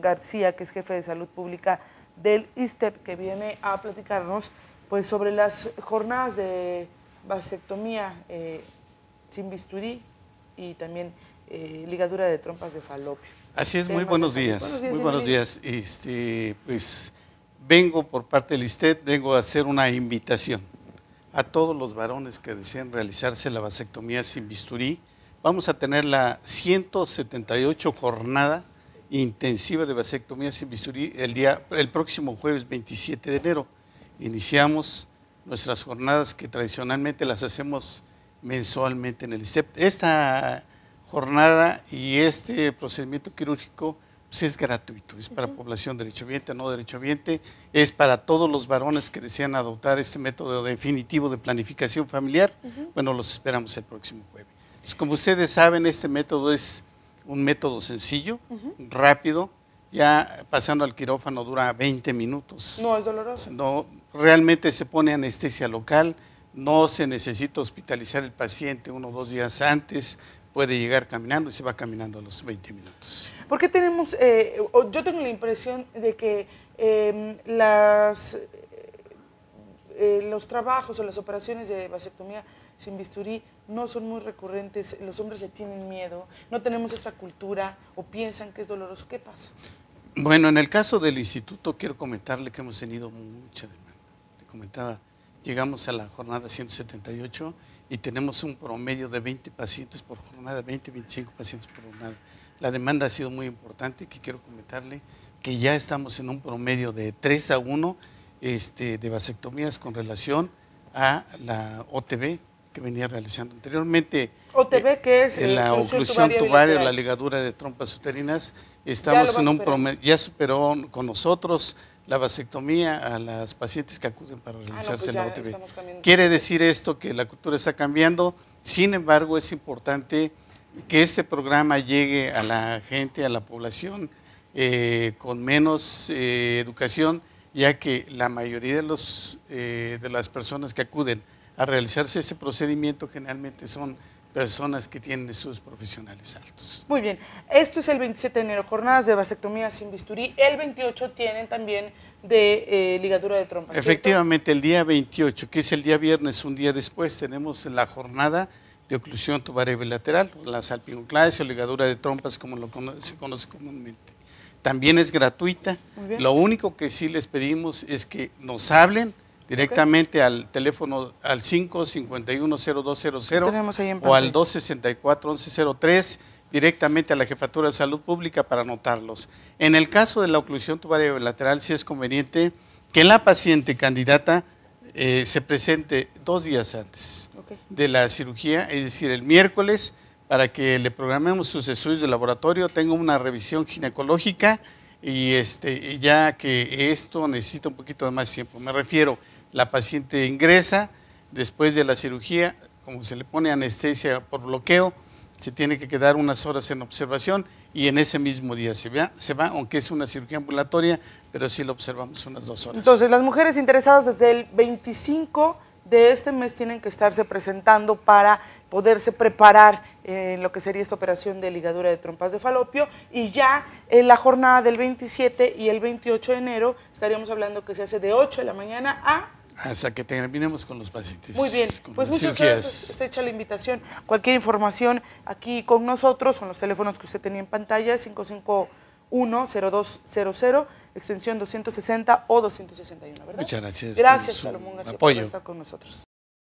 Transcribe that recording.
García, que es jefe de salud pública del ISTEP, que viene a platicarnos pues, sobre las jornadas de vasectomía eh, sin bisturí y también eh, ligadura de trompas de falopio. Así es, muy buenos días. Muy buenos días. Este, pues vengo por parte del ISTEP, vengo a hacer una invitación a todos los varones que deseen realizarse la vasectomía sin bisturí. Vamos a tener la 178 jornada intensiva de vasectomía sin bisturí el, día, el próximo jueves 27 de enero. Iniciamos nuestras jornadas que tradicionalmente las hacemos mensualmente en el ICEP. Esta jornada y este procedimiento quirúrgico pues, es gratuito, es para población derecho población derechohabiente, no derechohabiente, es para todos los varones que desean adoptar este método definitivo de planificación familiar. Bueno, los esperamos el próximo jueves. Pues, como ustedes saben, este método es un método sencillo, rápido. Ya pasando al quirófano dura 20 minutos. No es doloroso. No, realmente se pone anestesia local, no se necesita hospitalizar el paciente uno o dos días antes, puede llegar caminando y se va caminando a los 20 minutos. ¿Por qué tenemos, eh, yo tengo la impresión de que em, las, eh, los trabajos o las operaciones de vasectomía sin bisturí no son muy recurrentes, los hombres le tienen miedo, no tenemos esta cultura o piensan que es doloroso. ¿Qué pasa? Bueno, en el caso del instituto quiero comentarle que hemos tenido mucha demanda. Le comentaba, llegamos a la jornada 178 y tenemos un promedio de 20 pacientes por jornada, 20, 25 pacientes por jornada. La demanda ha sido muy importante, que quiero comentarle que ya estamos en un promedio de 3 a 1 este, de vasectomías con relación a la OTB, venía realizando anteriormente. Eh, que es en eh, la oclusión tubaria, la ligadura de trompas uterinas, estamos en un ya superó con nosotros la vasectomía a las pacientes que acuden para ah, pues realizarse la OTB. Quiere decir esto que la cultura está cambiando, sin embargo es importante que este programa llegue a la gente, a la población eh, con menos educación, ya que la mayoría de, los, de las personas que acuden a realizarse ese procedimiento generalmente son personas que tienen sus profesionales altos. Muy bien, esto es el 27 de enero, jornadas de vasectomía sin bisturí. El 28 tienen también de eh, ligadura de trompas. Efectivamente, el día 28, que es el día viernes, un día después, tenemos la jornada de oclusión tubaria bilateral, la salpinoclasia, o ligadura de trompas, como lo se conoce comúnmente. También es gratuita. Lo único que sí les pedimos es que nos hablen, directamente al teléfono al 5510200 o al 264-1103 directamente a la Jefatura de Salud Pública para anotarlos. En el caso de la oclusión tubaria bilateral, sí es conveniente que la paciente candidata eh, se presente dos días antes de la cirugía, es decir, el miércoles, para que le programemos sus estudios de laboratorio, tenga una revisión ginecológica y este, ya que esto necesita un poquito de más tiempo. Me refiero, la paciente ingresa, después de la cirugía, como se le pone anestesia por bloqueo, se tiene que quedar unas horas en observación y en ese mismo día se va, se va, aunque es una cirugía ambulatoria, pero sí lo observamos unas dos horas. Entonces, las mujeres interesadas desde el 25 de este mes tienen que estarse presentando para poderse preparar eh, en lo que sería esta operación de ligadura de trompas de falopio y ya en la jornada del 27 y el 28 de enero estaríamos hablando que se hace de 8 de la mañana a hasta que terminemos con los pacientes. Muy bien, pues muchas gracias. se echa la invitación. Cualquier información aquí con nosotros, son los teléfonos que usted tenía en pantalla, 551-0200, extensión 260 o 261, ¿verdad? Muchas gracias. Gracias, Salomón, García, apoyo. por estar con nosotros.